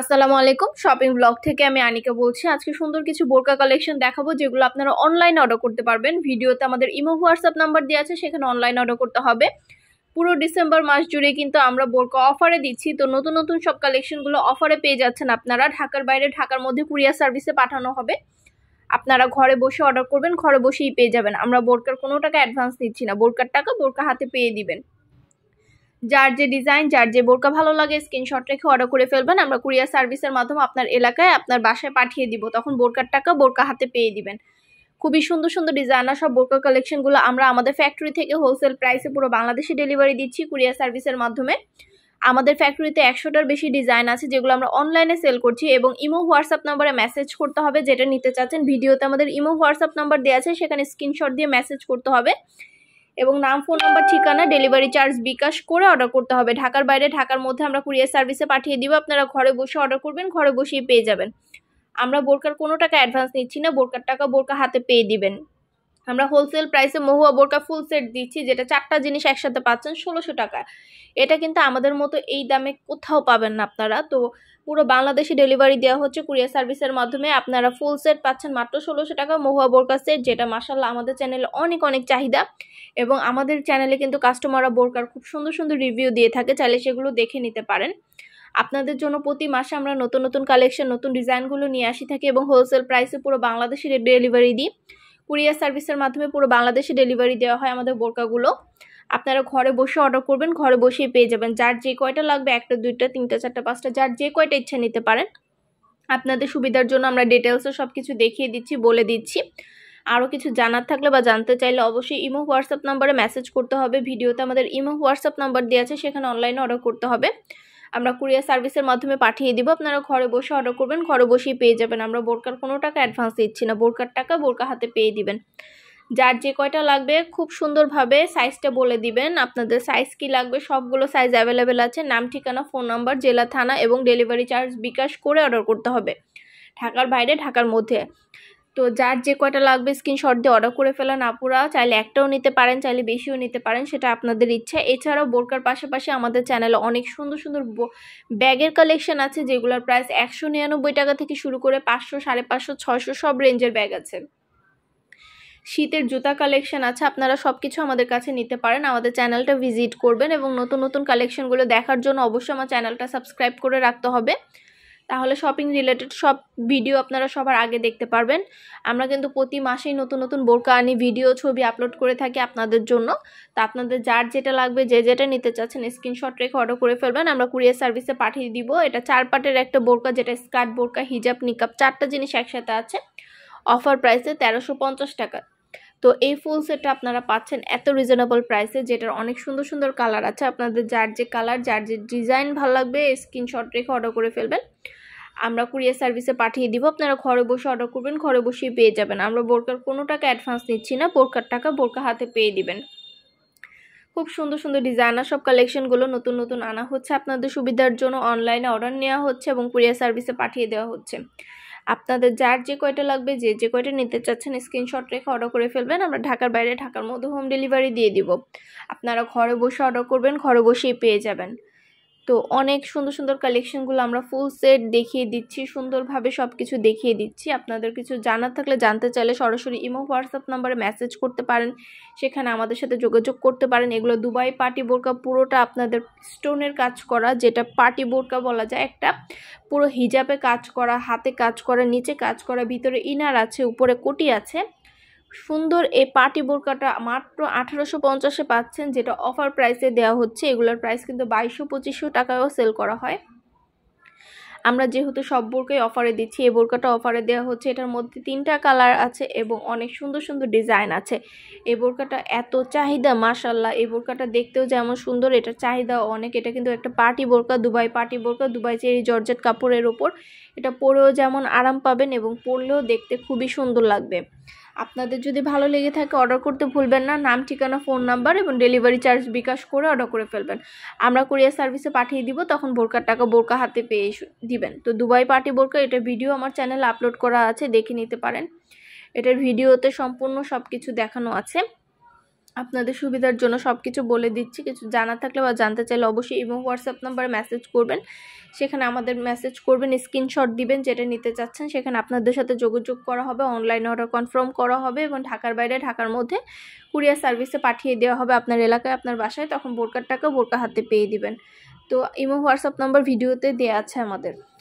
আসসালামু আলাইকুম shopping blog থেকে আমি আনিকা বলছি আজকে সুন্দর কিছু বোরকা কালেকশন দেখাবো যেগুলো আপনারা অনলাইন অর্ডার করতে পারবেন ভিডিওতে আমাদের ইমো হোয়াটসঅ্যাপ নাম্বার দেওয়া আছে সেখানে অনলাইন অর্ডার করতে হবে পুরো ডিসেম্বর মাস জুড়ে কিন্তু আমরা বোরকা অফারে দিচ্ছি তো নতুন নতুন সব কালেকশনগুলো অফারে পেয়ে যাচ্ছেন আপনারা ঢাকার বাইরে ঢাকার মধ্যে কুরিয়ার সার্ভিসে পাঠানো হবে আপনারা ঘরে বসে অর্ডার করবেন ঘরে বসেই পেয়ে যাবেন আমরা বোরকার কোনো টাকা অ্যাডভান্স নিচ্ছি না বোরকার টাকা বোরকা হাতে পেয়ে দিবেন যার যে ডিজাইন যার যে বোরকা ভালো লাগে স্ক্রিনশট রেখে অর্ডার করে ফেলবেন আমরা কুরিয়ার সার্ভিসের মাধ্যমে আপনার এলাকায় আপনার বাসায় পাঠিয়ে দিব তখন বোরকার টাকা বোরকা হাতে পেয়ে দিবেন খুবই সুন্দর সুন্দর ডিজাইনার সব বোরকা কালেকশনগুলো আমরা আমাদের ফ্যাক্টরি থেকে হোলসেল প্রাইসে পুরো বাংলাদেশে ডেলিভারি দিচ্ছি কুরিয়ার সার্ভিসের মাধ্যমে আমাদের ফ্যাক্টরিতে একশোটার বেশি ডিজাইন আছে যেগুলো আমরা অনলাইনে সেল করছি এবং ইমো হোয়াটসঅ্যাপ নাম্বারে মেসেজ করতে হবে যেটা নিতে চাচ্ছেন ভিডিওতে আমাদের ইমো হোয়াটসঅ্যাপ নাম্বার দেওয়া আছে সেখানে স্ক্রিনশট দিয়ে মেসেজ করতে হবে এবং নাম ফোন নাম্বার ঠিকানা ডেলিভারি চার্জ বিকাশ করে অর্ডার করতে হবে ঢাকার বাইরে ঢাকার মধ্যে আমরা কুরিয়ার সার্ভিসে পাঠিয়ে দিব আপনারা ঘরে বসে অর্ডার করবেন ঘরে বসেই পেয়ে যাবেন আমরা বোরকার কোনো টাকা অ্যাডভান্স নিচ্ছি না বোরকার টাকা বোরকা হাতে পেয়ে দিবেন আমরা হোলসেল প্রাইসে মহুয়া বোরকা ফুল সেট দিচ্ছি যেটা চারটা জিনিস একসাথে পাচ্ছেন ষোলোশো টাকা এটা কিন্তু আমাদের মতো এই দামে কোথাও পাবেন না আপনারা তো পুরো বাংলাদেশে ডেলিভারি দেওয়া হচ্ছে কুরিয়ার সার্ভিসের মাধ্যমে আপনারা ফুল সেট পাচ্ছেন মাত্র ষোলোশো টাকা মহুয়া বোরকা সেট যেটা মাসাল্লাহ আমাদের চ্যানেলে অনেক অনেক চাহিদা এবং আমাদের চ্যানেলে কিন্তু কাস্টমাররা বোরকার খুব সুন্দর সুন্দর রিভিউ দিয়ে থাকে চাইলে সেগুলো দেখে নিতে পারেন আপনাদের জন্য প্রতি মাসে আমরা নতুন নতুন কালেকশন নতুন ডিজাইনগুলো নিয়ে আসি থাকি এবং হোলসেল প্রাইসে পুরো বাংলাদেশে ডেলিভারি দিই কুরিয়ার সার্ভিসের মাধ্যমে পুরো বাংলাদেশে ডেলিভারি দেওয়া হয় আমাদের বোরকাগুলো আপনারা ঘরে বসে অর্ডার করবেন ঘরে বসেই পেয়ে যাবেন যার যে কয়টা লাগবে একটা দুইটা তিনটা চারটা পাঁচটা যার যে কয়টা ইচ্ছা নিতে পারেন আপনাদের সুবিধার জন্য আমরা ডিটেলসও সব কিছু দেখিয়ে দিচ্ছি বলে দিচ্ছি আরও কিছু জানার থাকলে বা জানতে চাইলে অবশ্যই ইমো হোয়াটসঅ্যাপ নাম্বারে মেসেজ করতে হবে ভিডিওতে আমাদের ইমো হোয়াটসঅ্যাপ নাম্বার দেওয়া আছে সেখানে অনলাইনে অর্ডার করতে হবে আমরা কুরিয়ার সার্ভিসের মাধ্যমে পাঠিয়ে দিব আপনারা ঘরে বসে অর্ডার করবেন ঘরে বসেই পেয়ে যাবেন আমরা বোরকার কোনো টাকা অ্যাডভান্স দিচ্ছি না বোরকার টাকা বোরকা হাতে পেয়ে দিবেন যার যে কয়টা লাগবে খুব সুন্দরভাবে সাইজটা বলে দিবেন আপনাদের সাইজ কি লাগবে সবগুলো সাইজ অ্যাভেলেবেল আছে নাম ঠিকানা ফোন নাম্বার জেলা থানা এবং ডেলিভারি চার্জ বিকাশ করে অর্ডার করতে হবে ঢাকার বাইরে ঢাকার মধ্যে তো যার যে কয়টা লাগবে স্ক্রিনশট দিয়ে অর্ডার করে ফেলা না পুরা চাইলে একটাও নিতে পারেন চাইলে বেশিও নিতে পারেন সেটা আপনাদের ইচ্ছা এছাড়াও বোরকার পাশাপাশি আমাদের চ্যানেলে অনেক সুন্দর সুন্দর ব্যাগের কালেকশন আছে যেগুলোর প্রাইস একশো নিরানব্বই টাকা থেকে শুরু করে পাঁচশো সাড়ে পাঁচশো ছশো সব রেঞ্জের ব্যাগ আছে শীতের জুতা কালেকশন আছে আপনারা সব কিছু আমাদের কাছে নিতে পারেন আমাদের চ্যানেলটা ভিজিট করবেন এবং নতুন নতুন কালেকশনগুলো দেখার জন্য অবশ্যই আমার চ্যানেলটা সাবস্ক্রাইব করে রাখতে হবে তাহলে শপিং রিলেটেড সব ভিডিও আপনারা সবার আগে দেখতে পারবেন আমরা কিন্তু প্রতি মাসেই নতুন নতুন বোরকা আনি ভিডিও ছবি আপলোড করে থাকি আপনাদের জন্য তা আপনাদের যার যেটা লাগবে যে যেটা নিতে চাচ্ছেন স্ক্রিনশট রেখে অর্ডার করে ফেলবেন আমরা কুরিয়ার সার্ভিসে পাঠিয়ে দিব এটা চার পাটের একটা বোরকা যেটা স্কার্ট বোরকা হিজাব নিকাপ চারটা জিনিস একসাথে আছে অফার প্রাইসে তেরোশো টাকা তো এই ফুল সেটটা আপনারা পাচ্ছেন এত রিজনেবল প্রাইসে যেটার অনেক সুন্দর সুন্দর কালার আছে আপনাদের যার যে কালার যার যে ডিজাইন ভালো লাগবে স্ক্রিনশট রেখে অর্ডার করে ফেলবেন আমরা কুরিয়ার সার্ভিসে পাঠিয়ে দিব আপনারা ঘরে বসে অর্ডার করবেন ঘরে বসেই পেয়ে যাবেন আমরা বোরকার কোনো টাকা অ্যাডভান্স নিচ্ছি না বোরকার টাকা বোরকা হাতে পেয়ে দিবেন খুব সুন্দর সুন্দর ডিজাইনার সব কালেকশনগুলো নতুন নতুন আনা হচ্ছে আপনাদের সুবিধার জন্য অনলাইনে অর্ডার নেওয়া হচ্ছে এবং কুরিয়ার সার্ভিসে পাঠিয়ে দেওয়া হচ্ছে আপনাদের যার যে কয়টা লাগবে যে যে কয়টা নিতে চাচ্ছেন স্ক্রিনশট রেখে অর্ডার করে ফেলবেন আমরা ঢাকার বাইরে ঢাকার মধ্যে হোম ডেলিভারি দিয়ে দিব আপনারা ঘরে বসে অর্ডার করবেন ঘরে বসেই পেয়ে যাবেন তো অনেক সুন্দর সুন্দর কালেকশনগুলো আমরা ফুল সেট দেখিয়ে দিচ্ছি সুন্দরভাবে সব কিছু দেখিয়ে দিচ্ছি আপনাদের কিছু জানার থাকলে জানতে চাইলে সরাসরি ইমো হোয়াটসঅ্যাপ নাম্বারে মেসেজ করতে পারেন সেখানে আমাদের সাথে যোগাযোগ করতে পারেন এগুলো দুবাই পার্টি বোরকা পুরোটা আপনাদের স্টোনের কাজ করা যেটা পার্টি বোরকা বলা যায় একটা পুরো হিজাবে কাজ করা হাতে কাজ করা নিচে কাজ করা ভিতরে ইনার আছে উপরে কোটি আছে সুন্দর এই পার্টি বোরকাটা মাত্র আঠারোশো পঞ্চাশে পাচ্ছেন যেটা অফার প্রাইসে দেওয়া হচ্ছে এগুলোর প্রাইস কিন্তু বাইশশো পঁচিশশো টাকায়ও সেল করা হয় আমরা যেহেতু সব বোরকাই অফারে দিচ্ছি এই বোরকাটা অফারে দেওয়া হচ্ছে এটার মধ্যে তিনটা কালার আছে এবং অনেক সুন্দর সুন্দর ডিজাইন আছে এই বোরকাটা এত চাহিদা মাশাল্লাহ এই বোরকাটা দেখতেও যেমন সুন্দর এটার চাহিদা অনেক এটা কিন্তু একটা পার্টি বোরকা দুবাই পার্টি বোরকা দুবাই চেরি জর্জেট কাপড়ের ওপর এটা পরেও যেমন আরাম পাবেন এবং পরলেও দেখতে খুবই সুন্দর লাগবে আপনাদের যদি ভালো লেগে থাকে অর্ডার করতে ভুলবেন না নাম ঠিকানা ফোন নাম্বার এবং ডেলিভারি চার্জ বিকাশ করে অর্ডার করে ফেলবেন আমরা কুরিয়ার সার্ভিসে পাঠিয়ে দিব তখন বোরকার টাকা বোরকা হাতে পেয়ে দিবেন তো দুবাই পার্টি বোরকা এটা ভিডিও আমার চ্যানেলে আপলোড করা আছে দেখে নিতে পারেন এটার ভিডিওতে সম্পূর্ণ সব কিছু দেখানো আছে আপনাদের সুবিধার জন্য সব কিছু বলে দিচ্ছি কিছু জানা থাকলে বা জানতে চাইলে অবশ্যই এবং হোয়াটসঅ্যাপ নাম্বারে মেসেজ করবেন সেখানে আমাদের মেসেজ করবেন স্ক্রিনশট দিবেন যেটা নিতে চাচ্ছেন সেখানে আপনাদের সাথে যোগাযোগ করা হবে অনলাইন অর্ডার কনফার্ম করা হবে এবং ঢাকার বাইরে ঢাকার মধ্যে কুরিয়ার সার্ভিসে পাঠিয়ে দেওয়া হবে আপনার এলাকায় আপনার বাসায় তখন বোরকার টাকা বোরকা হাতে পেয়ে দিবেন তো ইমো হোয়াটসঅ্যাপ নাম্বার ভিডিওতে দেওয়া আছে আমাদের